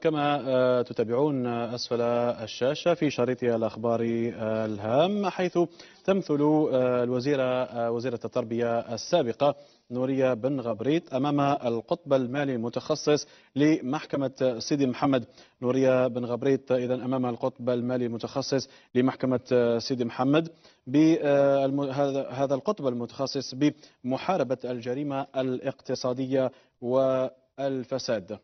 كما آه، تتابعون آه، أسفل الشاشة في شريطها الأخباري آه، الهام حيث تمثل الوزيرة وزيرة التربية السابقة نورية بن غبريت أمام القطب المالي المتخصص لمحكمة سيدي محمد نورية بن غبريت إذا أمام القطب المالي المتخصص لمحكمة سيدي محمد هذا القطب المتخصص بمحاربة الجريمة الاقتصادية والفساد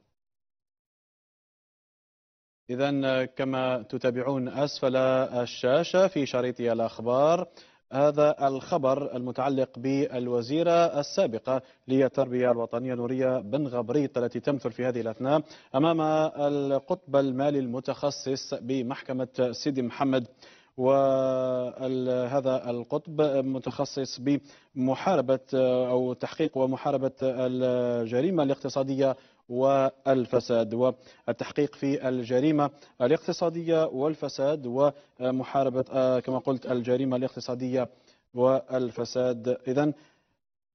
إذا آه، كما تتابعون أسفل الشاشة في شريط الأخبار هذا الخبر المتعلق بالوزيرة السابقة للتربية الوطنية نورية بن غبريط التي تمثل في هذه الأثناء أمام القطب المالي المتخصص بمحكمة سيدي محمد وهذا القطب متخصص بمحاربة أو تحقيق ومحاربة الجريمة الاقتصادية والفساد والتحقيق في الجريمة الاقتصادية والفساد ومحاربة كما قلت الجريمة الاقتصادية والفساد إذا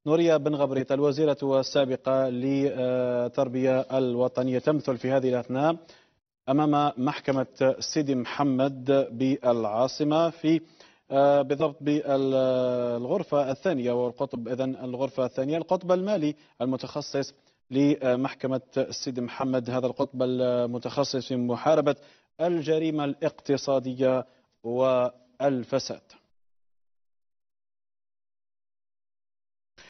نوريا بن غبريت الوزيرة السابقة للتربية الوطنية تمثل في هذه الأثناء أمام محكمة سيدي محمد بالعاصمة في آه، بالضبط بالغرفة الثانية والقطب إذا الغرفة الثانية القطب المالي المتخصص لمحكمة سيدي محمد هذا القطب المتخصص في محاربة الجريمة الاقتصادية والفساد